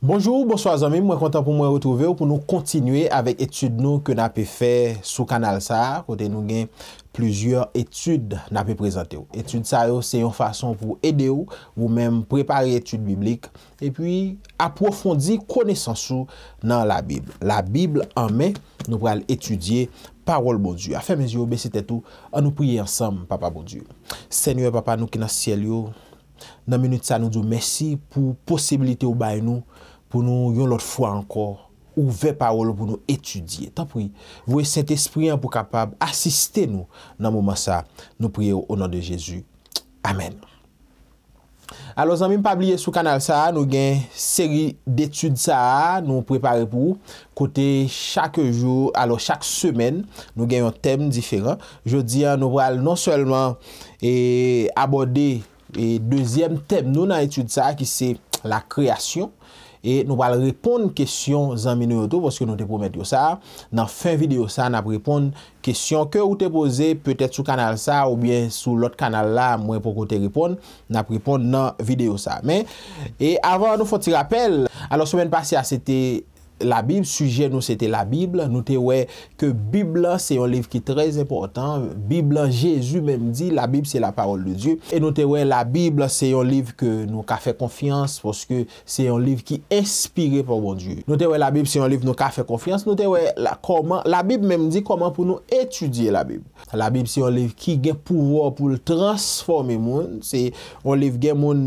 Bonjour, bonsoir zami, mwen kontan pou mwen retouve ou pou nou kontinue avek etude nou ke na pe fe sou kanal sa, kote nou gen plusieurs etude na pe prezante ou. Etude sa ou se yon fason pou ede ou, ou menm prepare etude biblik, e pi aprofondi konesansou nan la Bible. La Bible anmen nou pral etudye parol bon Diyo. Afemez yo, besi tetou, an nou priye ansam, papa bon Diyo. Senyo e papa nou ki nan siel yo, nan menyout sa nou dyo, mersi pou posibilite ou bay nou, pou nou yon lot fwa ankor, ouve parol pou nou etudye. Tanpou, vou e set espri anpou kapab, asiste nou nan mouman sa, nou priye ou onan de Jezu. Amen. Alo, zanmim pabliye sou kanal sa, nou gen seri detude sa, nou prepare pou, kote chak joun, alo chak semen, nou gen yon tem diferan. Je di an, nou wale non selman e, abode deyem tem nou nan etude sa, ki se la kreasyon, E nou pal repon kèsyon zanmine yotou pwoske nou te pwomet yo sa. Nan fin videyo sa nan repon kèsyon ke ou te pwose pwote sou kanal sa ou bien sou lot kanal la mwen pou kote repon. Nan repon nan videyo sa. Men, e avan nou foti rappel. An nou somen pasya, se te... La Bib suje nou se te la Bib, nou te wey ke Bib la se yon liv ki trez important, Bib la Jezu menm di, la Bib se la parol de Dieu. E nou te wey la Bib se yon liv ke nou ka fe konfians, poske se yon liv ki espire pou bon Dieu. Nou te wey la Bib se yon liv nou ka fe konfians, nou te wey la Bib menm di koman pou nou etudye la Bib. La Bib se yon liv ki gen pouvo pou l transforme moun, se yon liv gen moun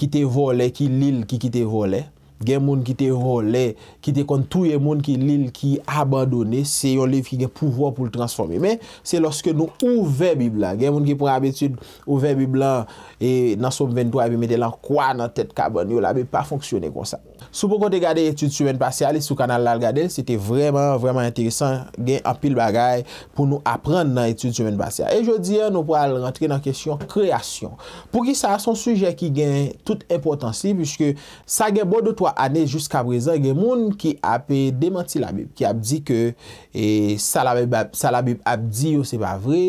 ki te vole, ki lil ki te vole. gen moun ki te role, ki te kontou gen moun ki lil ki abadone, se yon liv ki gen pouvo pou l transforme. Men, se loske nou ouve Bibla, gen moun ki pou abetit ouve Bibla, e nan sop 23, bi mette lan kwa nan tet kabanyo, la bi pa fonksyone kon sa. Sou pou kote gade etude suben pasyal e sou kanal lal gadel, se te vreman, vreman enteresan gen apil bagay pou nou aprand nan etude suben pasyal. E jodi, nou pou al rentre nan kesyon kreasyon. Pou ki sa, son suje ki gen tout impotensi pwiske sa gen bo 2-3 ane jouska prezan gen moun ki api demanti la bib, ki ap di ke salabib ap di yo oh, se pa vre,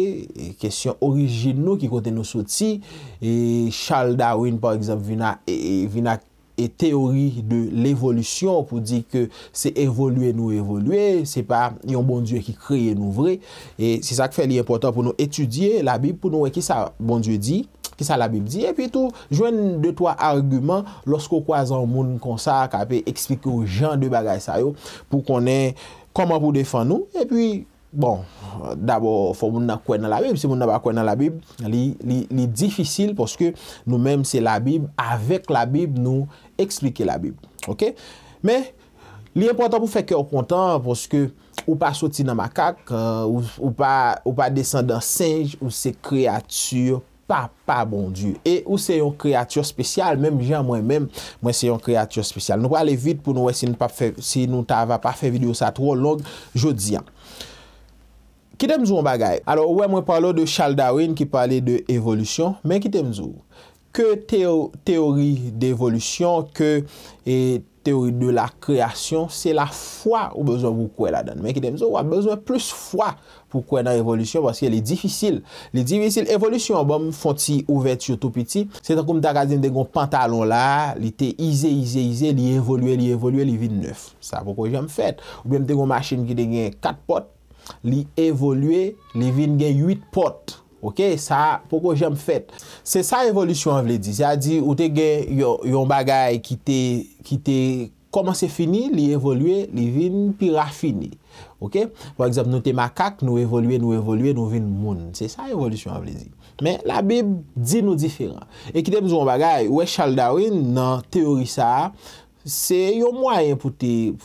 kesyon orijin nou ki kote nou soti, Charles Darwin par eksemp vina vina kreasyon et théorie de l'évolution pou di que c'est évoluer nou évoluer, c'est pas yon bon Dieu qui crée nou vrai, et c'est ça k fè li important pou nou étudier la Bible pou nou wè ki sa bon Dieu di, ki sa la Bible di, et puis tout, jwen de toi argument, loskou kwa zan moun kon sa k apè eksplike ou jan de bagay sa yo, pou konè koman pou defan nou, et puis Bon, d'abord, fò moun nan kwen nan la Bib, se moun nan ba kwen nan la Bib, li difícil pòske nou menm se la Bib, avèk la Bib nou eksplike la Bib. Ok? Men, li important pou fèkè ou kontan, pòske euh, ou pa soti nan makak, ou pa desan dan singe, ou se kreatur, pa pa bon Dieu. E ou se yon kreatur spesyal, menm jan mwen menm, mwen se yon kreatur spesyal. Nou pa alè vit pou nou wè si nou tava pa fè video sa tro long, jò diyan. Kite mzou an bagay? Alors, wè mwen parlou de Charles Darwin ki pale de evolusyon, men kite mzou, ke teori de evolusyon, ke e, teori de la kreasyon, se la fwa ou bezwen wou kwe la dan. Men kite mzou, wè bezwen plus fwa pou kwe nan evolusyon, baske li difisil. Li difisil, evolusyon, wè mwen fonti ouvet yo tou piti, se tan kou mta gazi mte kon pantalon la, li te izé, izé, izé, li evoluè, li evoluè, li vide neuf. Sa wè mwen kon jèm fèt. Ou mwen mte kon machin ki de gen kat pot, li evolue, li vin gen yuit pot. Ok? Sa, poko jem fet. Se sa evolusyon avle di. Se a di, ou te gen yon bagay ki te, ki te, koman se fini, li evolue, li vin, pi rafini. Ok? Po egzap, nou te makak, nou evolue, nou evolue, nou vin moun. Se sa evolusyon avle di. Men, la bib di nou diferan. Ekite mzou yon bagay, we chalda win nan teorisa a, Se yon mwayen pou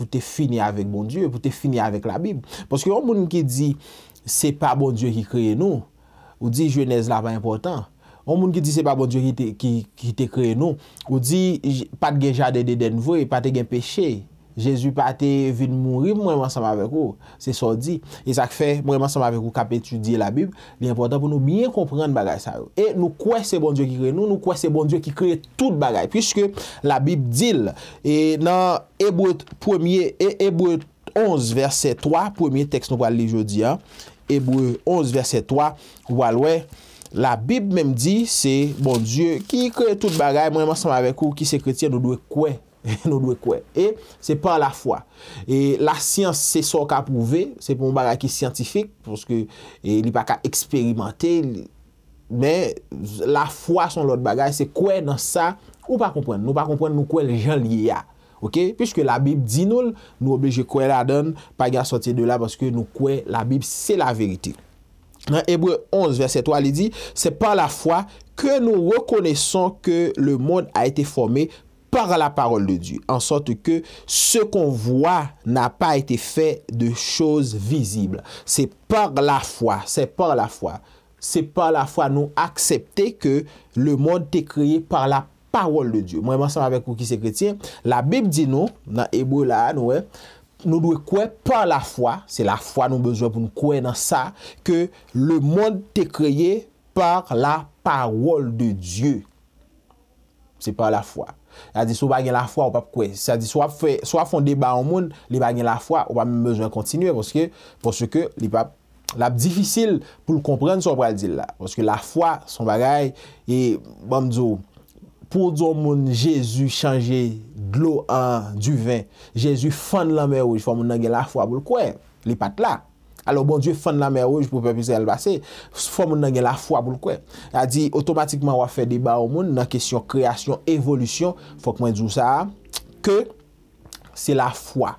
te fini avèk bon Diyo, pou te fini avèk la Bib. Poske yon moun ki di, se pa bon Diyo ki kreye nou, ou di je nez la pa important. Yon moun ki di, se pa bon Diyo ki te kreye nou, ou di pat gen jade den vwe, pat gen peche. Jezu pa te vin moun rib, mwen man samavek ou, se son di. E sak fe, mwen man samavek ou, kap etudi la Bib, li important pou nou myen komprende bagay sa ou. E nou kwe se bon Diyo ki kre nou, nou kwe se bon Diyo ki kre tout bagay. Piske la Bib dil, e nan Ebreu 11, verset 3, premier tekst nou wale li jodi an. Ebreu 11, verset 3, wale we, la Bib mem di, se bon Diyo ki kre tout bagay, mwen man samavek ou, ki se kreti an nou dwe kwe. E nou dwe kwe. E se pa la fwa. E la siyans se so ka pouve. Se pou m bagay ki siyantifik. Pwoske e, li pa ka eksperimante. Men la fwa son lot bagay. Se kwe nan sa ou pa kompwenn. Nou pa kompwenn nou kwe le jan li ya. Ok. Piske la bib di nou. Nou obje kwe la don. Pa gen soti de la. Pwoske nou kwe la bib. Se la verite. Nan ebre 11 verset 3 li di. Se pa la fwa. Ke nou rekoneson ke le moun a ete formye. par la parole de Dieu, en sorte que ce qu'on voit n'a pas été fait de choses visibles. C'est par la foi, c'est par la foi. C'est par la foi nous accepter que le monde est créé par la parole de Dieu. Moi, ensemble avec vous qui c'est chrétien, la Bible dit nous, dans l'hébreu, nous, hein, nous devons croire par la foi, c'est la foi nous besoin pour nous croire dans ça, que le monde est créé par la parole de Dieu. C'est par la foi. A di sou bagen la fwa ou pap kwe, sa di sou ap fonde ba an moun, li bagen la fwa ou pa mwen bezwen kontinue, pwoske li pap lap difisil pou l komprenn sou bradil la. Pwoske la fwa son bagay, e bam bon, dzo, pou dzo moun Jezou chanje glou an du ven, Jezou fande lan mè wè wè, fwa moun nan gen la fwa pou l kwe, li pat la. alo bon diwe fande la mè ouj pou pèpizè el basè, fò moun nan gen la fwa pou lkwen. A di, otomatikman wafè deba ou moun nan kesyon kreasyon, evolisyon, fòk mwen djou sa, ke, se la fwa.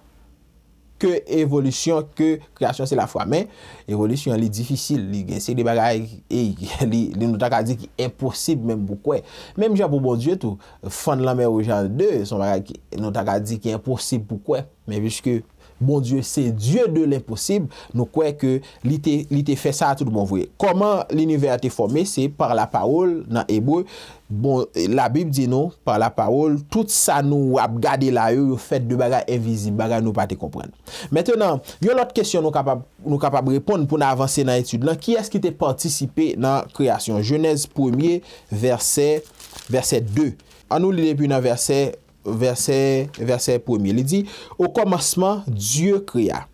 Ke evolisyon, ke kreasyon se la fwa. Men, evolisyon li difisil, li gensek deba gaya, li nou tak a di ki imposib mèm pou kwen. Menm jan pou bon diwe tou, fande la mè ouj an de, son bagay ki nou tak a di ki imposib pou kwen. Men, viske... Bon dieu, se dieu de l'imposib, nou kwe ke li te fe sa a tout bon vwe. Koman li niver a te forme, se par la parol nan ebou. Bon, la bib di nou, par la parol, tout sa nou ap gade la yo, yo fet de bagay evizib, bagay nou pa te kompren. Mètè nan, yon lot kèsyon nou kapab repon pou nan avanse nan etude lan, ki eske te panti sipe nan kreasyon. Genèse 1, verset 2. An nou li debi nan verset... verset, verset 1. Il dit, au commencement, Dieu cria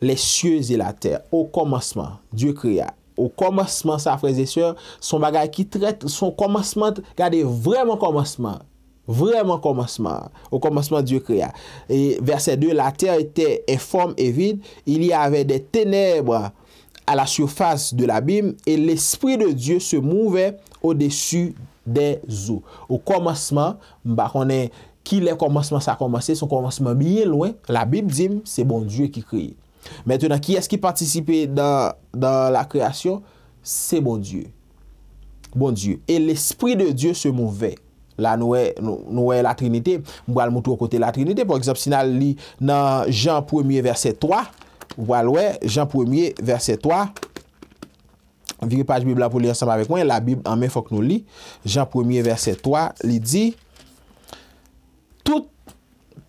les cieux et la terre. Au commencement, Dieu cria. Au commencement, sa frèse est sûre, son bagage qui traite son commencement, gade vraiment commencement. Vraiment commencement. Au commencement, Dieu cria. Et verset 2, la terre était informe et vide. Il y avait des ténèbres à la surface de l'abîme et l'esprit de Dieu se mouvait au-dessus des eaux. Au commencement, Mbakonè ki le komanseman sa komanse, son komanseman miye lwen, la bib dim, se bon Diyo ki kriye. Mètè nan ki eski patisipe dan la kreasyon, se bon Diyo. Bon Diyo. E l'espri de Diyo se mouve. La noue, noue la Trinite, mboal moutou kote la Trinite, pou ekzopsina li nan jan 1er verset 3, mboal wè, jan 1er verset 3, viri page bib la pou li ansamba vek mwen, la bib anmen fok nou li, jan 1er verset 3, li di,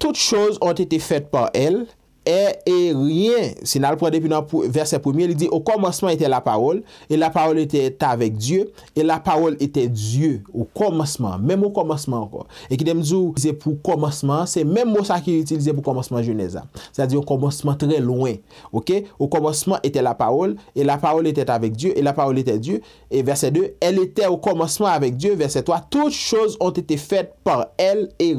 toutes choses ont été faites par elle, E, e, rien. Si nan l'pron depi nan verse 1, e li di, o komanseman ete la parol, e la parol ete ta vek Diyo, e la parol ete Diyo, o komanseman, menm o komanseman ankon. E ki dem zou, se pou komanseman, se menm mou sa ki li itilize pou komanseman jeneza. Sa di o komanseman tre loin. Ok? O komanseman ete la parol, e la parol ete ta vek Diyo, e la parol ete Diyo, e verse 2, el ete o komanseman vek Diyo, verse 3, tout chose ont ete fet par el, e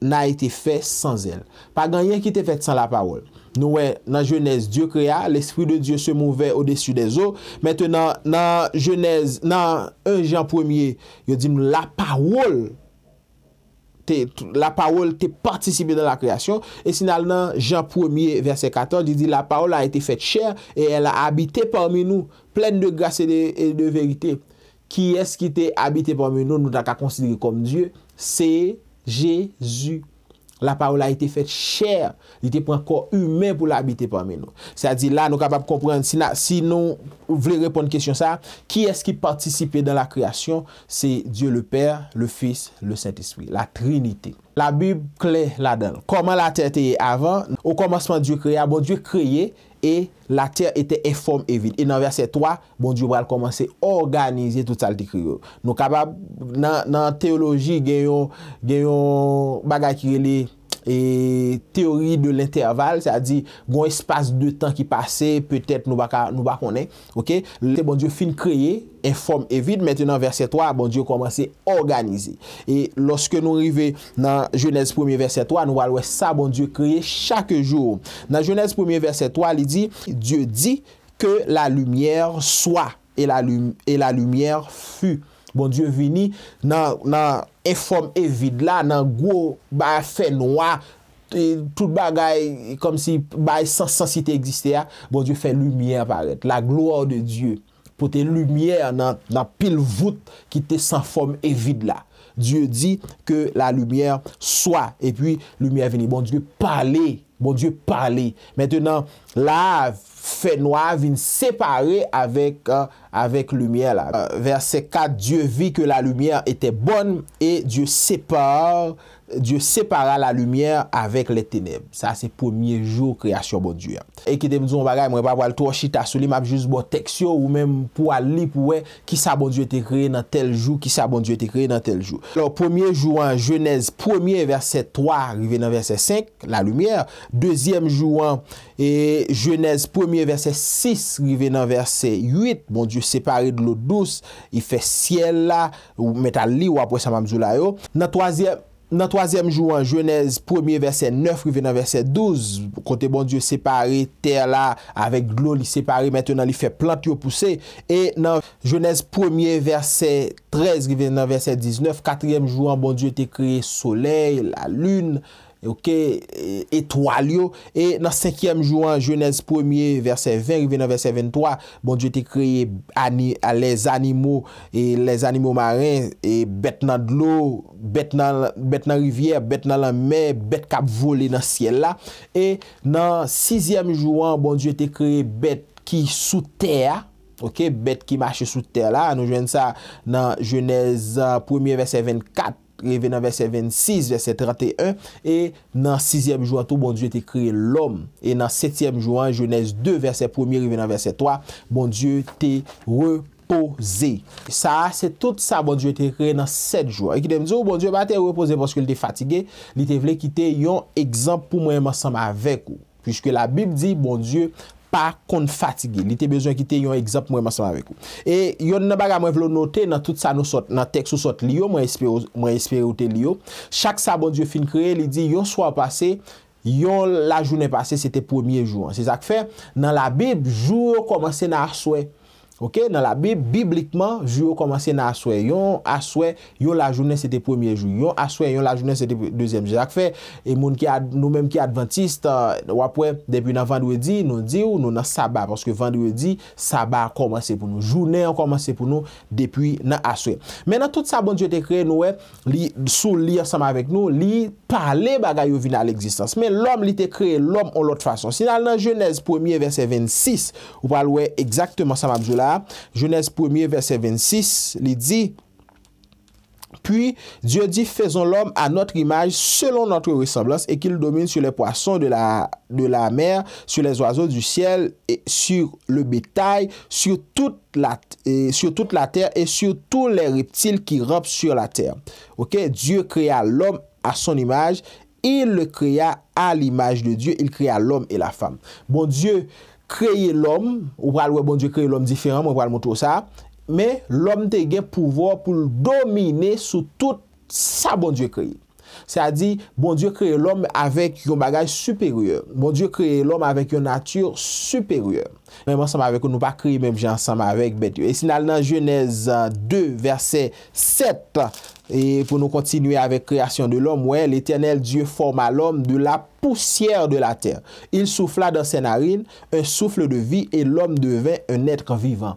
na ite fè sans el. Pagan, yen ki te fè sans la parol. Nou wè, nan jenèz, Diyo kreya, l'esprit de Diyo se mouvè ou desu de zo. Mètè nan jenèz, nan 1 jan 1, yo di nou la parol, la parol te participè dan la kreasyon. E sinal nan jan 1, verse 14, yo di la parol a ite fè chè e el a abite parmi nou, plèn de grâs et de vèritè. Ki es ki te abite parmi nou, nou tak a konsidri kom Diyo, se, Jésus, la pa ou la ite fet chèr, ite pren kor humè pou la habite panmè nou. Sa di la nou kapap kompren, si nou vle repon kèsyon sa, ki eski patisipe dan la kreasyon, se Dieu le Père, le Fils, le Saint-Esprit, la Trinité. La Bible kle la dan. Koman la tète yè avan, ou komansman Dieu kreye, abon Dieu kreye, e la ter ete e form evit. E nan verset 3, bon di ou al komanse organize tout sal di kriyo. Nou kaba nan teoloji genyon bagay ki gili, E teori de l'interval, sa di, gwen espase de tan ki pase, petet nou bak konen, ok? Te bon Diyo fin kreye, inform evit, meten nan verset 3, bon Diyo komanse organize. E loske nou rive nan jenez 1 verset 3, nou walwe sa bon Diyo kreye chake jour. Nan jenez 1 verset 3, li di, Diyo di ke la lumièr swa e la lumièr fü. Bon, Diyo vini nan e form evid la, nan gwo ba fè noua, e tout bagay kom si ba san san site egziste ya, bon, Diyo fè lumiè, la glo ou de Diyo. Pote lumiè nan pil vout ki te san form evid la. Diyo di ke la lumiè swa, e pi lumiè vini. Bon, Diyo pale. Bon Dieu parler Maintenant, la fait noire vient séparer avec euh, avec lumière là euh, Verset 4, Dieu vit que la lumière était bonne et Dieu sépare Diyo separa la lumiè avèk lè teneb. Sa se pòmiè jou kreasyon bon Diyo. Ekite mzoun bagay, mwen pa wal to, chita sou li map jous bo teksyon, ou mèm pou al lip ou wè, ki sa bon Diyo te kreye nan tel jou, ki sa bon Diyo te kreye nan tel jou. Lò pòmiè jou an, jènez pòmiè verse 3, rive nan verse 5, la lumiè. Dèzyèm jou an, jènez pòmiè verse 6, rive nan verse 8, bon Diyo separe d'lò dous, i fè siel la, ou mèt al li wap wè sa mamzou la yo Nan toazèm jouan, jènez 1 versè 9, rive nan versè 12, kontè bon Diyo separe ter la avèk glon, li separe maintenant, li fè plant yo pousè. Et nan jènez 1 versè 13, rive nan versè 19, katèyèm jouan, bon Diyo te kreye soleil, la loun, Etwal eh, yo E nan 5e jouan, jwenez 1e verset 20 Rive nan verset 23 Bon diyo te kreye les animo E les animo marin Et bet nan dlou Bet nan rivier, bet nan la mer Bet kap vole nan siel la E nan 6e jouan Bon diyo te kreye bet ki sou ter Ok, bet ki mache sou ter la Nou jwenez sa nan jwenez 1e euh, verset 24 Rive nan verse 26, verse 31 E nan 6e jou an tou Bon Dieu te kre l'om E nan 7e jou an Genèse 2, verse 1 Rive nan verse 3 Bon Dieu te repose e Sa, se tout sa Bon Dieu te kre nan 7 jou an E ki dem di ou oh, Bon Dieu ba te repose Boske li te fatige Li te vle ki te yon Ekzamp pou mwen masam avek ou Piske la bib di Bon Dieu repose pa kon fatige. Li te bezon ki te yon egzap mwen masama vek ou. E yon nan baga mwen vlo note, nan tout sa nou sot, nan tekso sot li yo, mwen espere ou te li yo. Chak sa bon diyo fin kre, li di, yon swa pase, yon la jounen pase, se te pwemye joun. Se sak fe, nan la bib, joun o komanse nan aswey, nan la bib, biblikman, ju yo komanse nan aswe, yon aswe yon la jounen se te pwemye joun, yon aswe yon la jounen se te pwemye joun, dezem, je ak fe e moun ki ad, nou menm ki adventist euh, wapwe, depi nan vandwe di, nou di ou nou nan sabar, paske vandwe di sabar komanse pou nou, jounen komanse pou nou, depi nan aswe menan tout sabon di yo te kre, nou wep sou li yon sama vek nou, li pale bagay yo vi nan l'eksistans men l'om li te kre, l'om on lot fason si nan nan jounen se pwemye vese 26 ou palwe, ekzaktman sama Genèse 1, verset 26, il dit, « Puis, Dieu dit, faisons l'homme à notre image selon notre ressemblance et qu'il domine sur les poissons de la, de la mer, sur les oiseaux du ciel et sur le bétail, sur toute la, sur toute la terre et sur tous les reptiles qui rampent sur la terre. Ok? Dieu créa l'homme à son image. Il le créa à l'image de Dieu. Il créa l'homme et la femme. Bon Dieu Kreye l'om, ou pral wè bon Diyo kreye l'om diferan, mwen pral mwoto sa, mwen l'om te gen pouvo pou domine sou tout sa bon Diyo kreye. Sa di, bon Diyo kreye l'om avèk yon bagaj superyè. Bon Diyo kreye l'om avèk yon natyur superyè. Mwen mwen sam avèk ou nou pa kreye mwen mwen jansam avèk bet yo. Esinal nan jenèz 2 versè 7. Et pour nous continuer avec création de l'homme, ouais, l'éternel Dieu forma l'homme de la poussière de la terre. Il souffla dans ses narines un souffle de vie et l'homme devint un être vivant.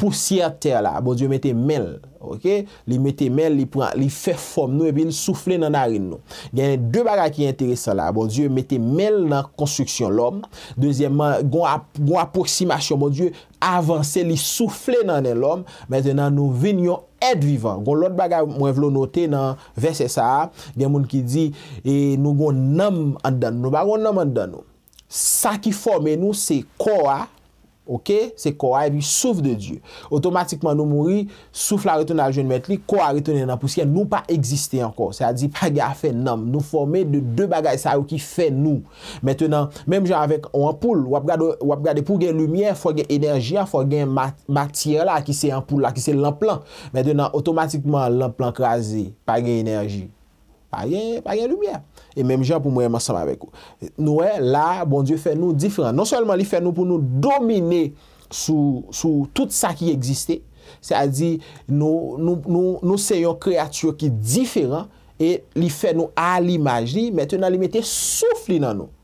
pousier terre la, bon dieu mette mel ok, li mette mel, li prent li fè fòm nou e bin souflè nan arin nou gen de baga ki enteresan la bon dieu mette mel nan konstruksyon lòm, dezyèmman gon apòksimasyon, bon dieu avansè li souflè nan el lòm mèzè nan nou venyon et vivan gon lot baga mwen vlo notè nan versè sa, gen moun ki di nou gon nam an dan, nou bagon nam an dan nou, sa ki fòm e nou se kòa Ok, se ko a evi souf de Diyo, otomatikman nou mouri, souf la retene al joun metli, ko a retene nan pousken nou pa egziste anko, sa di pa ge a fe nanm, nou forme de de bagay sa ou ki fe nou. Mètè nan, mèm jan avèk ou an poul, wap gade pou gen lumiè, fò gen enerji, fò gen matyè la, ki se an poul la, ki se l'anplan, mètè nan, otomatikman l'anplan krasi, pa gen enerji. pa gen, pa gen lumiè. E menm jan pou mwen yon masama avèk ou. Nouè, la, bon Diyo fè nou difèran. Non selman li fè nou pou nou domine sou, sou tout sa ki egziste. Se a di, nou, nou, nou, nou se yon kreatur ki difèran e li fè nou al imaj li, mètè nan li mètè soufli nan nou.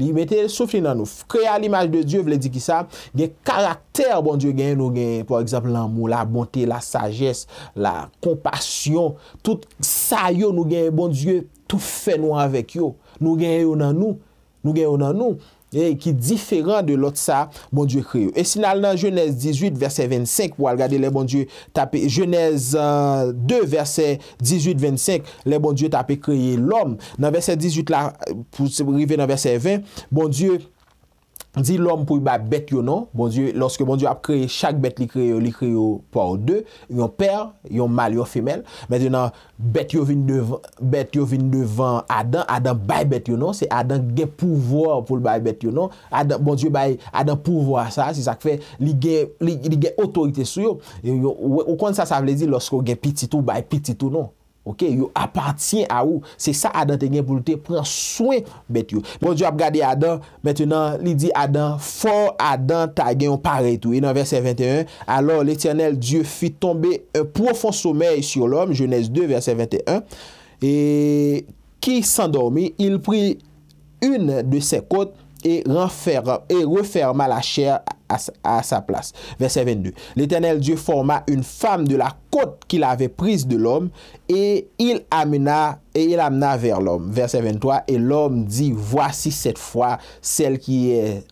Li mette soufri nan nou. F kreya l'imaj de Diyo, vle di ki sa, gen karakter bon Diyo gen nou gen, pou ekseple l'amou, la bonte, la sagesse, la kompasyon, tout sa yo nou gen bon Diyo, tout fe nou avèk yo. Nou gen yo nan nou, nou gen yo nan nou. E ki diferan de lot sa bon dieu kreyo. E sinal nan jenèz 18 versè 25, pou al gade le bon dieu tape, jenèz 2 versè 18-25, le bon dieu tape kreye l'om. Nan versè 18 la, pou se brive nan versè 20, bon dieu, Di lom pou y bay bet yo nan, bonjou, loske bonjou ap kreye, chak bet li kreye yo, li kreye yo pou an de, yon per, yon mal, yon femel, men di nan, bet yo vin devan adan, adan bay bet yo nan, se adan gen pouvoar pou l bay bet yo nan, adan pouvoar sa, se sak fe, li gen otorite sou yo, ou kon sa sa vle di losko gen piti tou, bay piti tou nan. Ok, yo apatien a ou. Se sa Adam te gen pou lute, pren souen bet yo. Bon, diwa ap gade Adam. Mètè nan, li di Adam, for Adam ta gen yon pare tou. Yon verset 21, Alors l'Eternel Dieu fit tombe un profond soumey sur l'homme. Genèse 2, verset 21, Et qui s'endormi, il prit une de ses côtes et referma la chair. à, sa place. Verset 22. L'Éternel Dieu forma une femme de la côte qu'il avait prise de l'homme et il amena et il amena vers l'homme. Verset 23. Et l'homme dit, voici cette fois celle qui est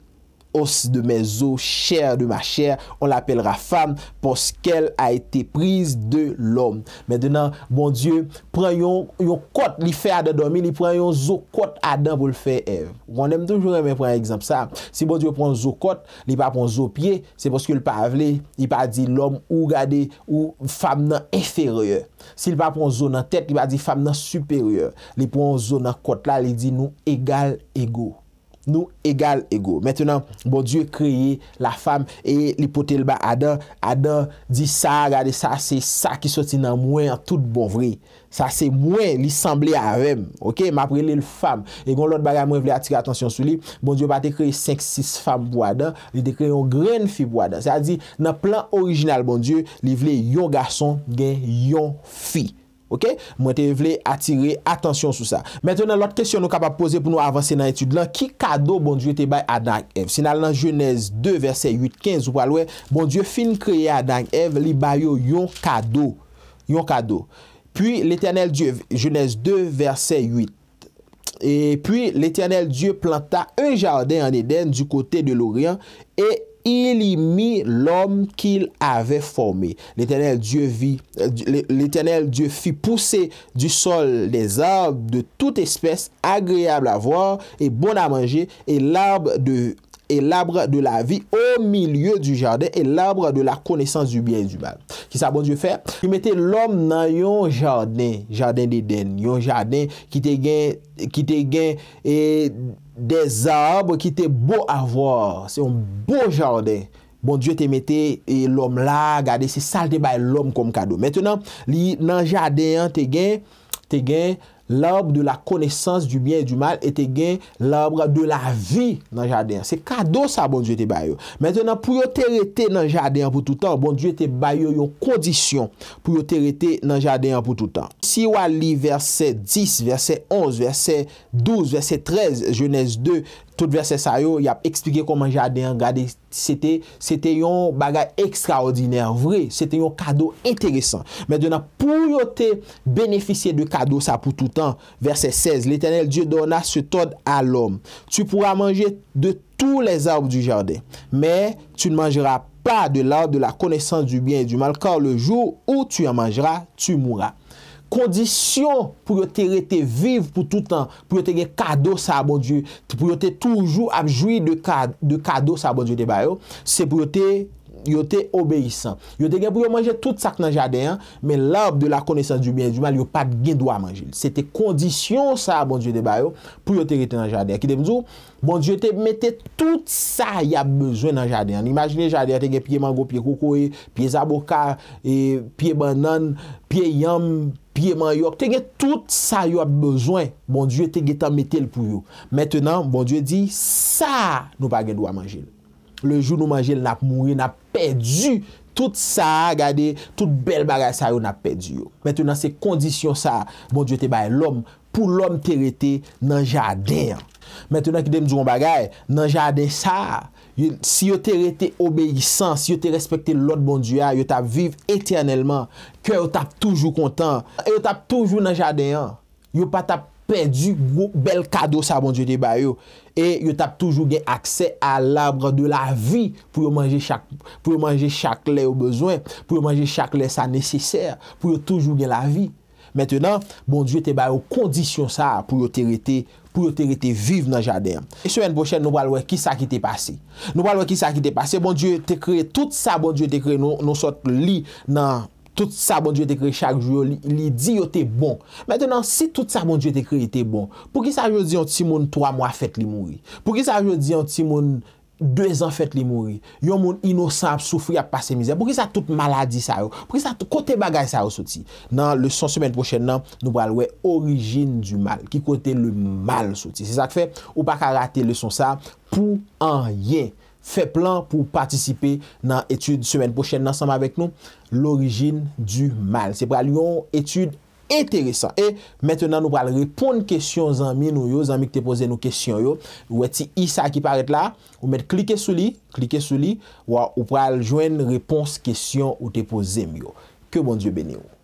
os de me zo, chèr de ma chèr, on l'apèlera fam, poskèl a etè prise de l'om. Mèdenan, bon Diyo, pren yon kot li fè adè domi, li pren yon zo kot adè pou l'fè ev. Wanèm toujou remè pren ekzam sa, si bon Diyo pren zo kot, li pa pren zo pye, se poskèl pa avlé, li pa di l'om ou gade, ou fam nan eferyeur. Si li pa pren zo nan tèt, li pa di fam nan superyeur. Li pren zo nan kot la, li di nou egal ego. nou egal ego. Mètè nan, bon Diyo kreye la fam e li pote lba adan, adan di sa, gade sa, se sa ki soti nan mwen an tout bon vre. Sa se mwen li semble avèm. Ok, ma prele l fam. E gon lot baga mwen vle atire atensyon sou li, bon Diyo bat ekreye 5-6 fam pou adan, li dekreye yon gren fi pou adan. Sa di, nan plan orijinal bon Diyo, li vle yon gason gen yon fi. Ok? Mwen te vle atire, atensyon sou sa. Mwen ton nan lòt kèsyon nou kapap pose pou nou avanse nan etude lan, ki kado bon diyo te bay Adag Ev? Sena lan Genèse 2, verset 8, 15, walwe, bon diyo fin kreye Adag Ev, li bay yo yon kado. Yon kado. Pwi l'Eternel Dieu, Genèse 2, verset 8, e pwi l'Eternel Dieu planta e jardin an Eden du kote de l'Orient, e Il y mi l'homme ki l'ave formé. L'Eternel euh, Dieu fit pousser du sol des arbres de tout espèce agréable à voir et bon à manger et l'arbre de la vie au milieu du jardin et l'arbre de la connaissance du bien et du mal. Ki sa bon dieu fè? Ki mette l'homme nan yon jardin, jardin de den, yon jardin ki te gen et... Bon de zab ki te bo avor. Se yon bo jande. Bon, Diyo te mette lom la. Gade, se salde bay lom kom kado. Mettenan, li nan jande, te gen, te gen, l'abre de la konesans du byen et du mal, et te gen l'abre de la vi nan jadeyan. Se kado sa bonjou ete bayou. Mwen tenan pou yo terete nan jadeyan pou toutan, bonjou ete bayou yon kondisyon pou yo terete nan jadeyan pou toutan. Si wali verse 10, verse 11, verse 12, verse 13, jenese 2, Tout verset sa yo, y ap eksplike koman jade an, gade, sete yon bagay ekstraordinèr, vre, sete yon kado enteresan. Men dena pou yo te benefisye de kado sa pou toutan, verset 16, l'Eternel Diyo donna se tod alom. Tu poura manje de tou les arb du jade, men tu ne manjera pa de l'arb de la konesans du bien et du mal, kar le jou ou tu y manjera, tu moura. kondisyon pou yo te rete viv pou tout an, pou yo te re kado sa abonjou, pou yo te toujou apjoui de kado sa abonjou te bayo, se pou yo te yo te obeysan yo te gen pou yo manje tout sak nan jadeyan men lab de la konesan du bien du mal yo pat gen dwa manjil se te kondisyon sa bon diyo te bayo pou yo te gete nan jadeyan ki de mzou bon diyo te mette tout sa ya bezwen nan jadeyan imagine jadeyan te gen piye mango, piye koukoui piye zaboka piye banan piye yam piye manyok te gen tout sa bon yo ap bezwen bon diyo te gete mette l pou yo mettenan bon diyo di sa nou pat gen dwa manjil Le jou nou manje, l nap mouye, nap pedu. Tout sa, gade, tout bel bagay sa yo nap pedu yo. Mètè nan se kondisyon sa, bon diyo te baye l om, pou l om te rete nan jadeyan. Mètè nan ki dem diyon bagay, nan jadeyan sa, si yo te rete obeysan, si yo te respekte l lot bon diyo ya, yo tap viv etyenelman, kè yo tap toujou kontan, yo tap toujou nan jadeyan, yo pa tap Plè di wou bel kado sa bon djou te bayou. E yo tap toujou gen akse a labre de la vi pou yo manje chak lè ou bezwen. Pou yo manje chak lè sa neseser pou yo toujou gen la vi. Mètè nan, bon djou te bayou kondisyon sa pou yo te rete, pou yo te rete viv nan jadèm. E sèmen pochèn nou pal wè ki sa ki te pase. Nou pal wè ki sa ki te pase, bon djou te kre tout sa bon djou te kre nou sot li nan... Tout sa bon diyo te kre, chak jou yo li di yo te bon. Mètenan, si tout sa bon diyo te kre ite bon, pou ki sa yo diyon ti moun 3 mwa fet li mouri? Pou ki sa yo diyon ti moun 2 an fet li mouri? Yon moun inosan ap soufri ap pase mizè? Pou ki sa tout maladi sa yo? Pou ki sa kote bagay sa yo soti? Nan, le son semen prochen nan, nou pralwe orijin du mal. Ki kote le mal soti. Se sa kfe, ou pa ka rate le son sa pou an yen. Fè plan pou patisipe nan etude semen pochen nan saman vek nou. L'origin du mal. Se pral yon etude enteresan. E, mettenan nou pral repon kestyon zami nou yo. Zami ki te pose nou kestyon yo. Ou eti isa ki paret la. Ou mette klike sou li. Klike sou li. Ou pral jwen repons kestyon ou te pose myo. Ke bon diyo bene yo.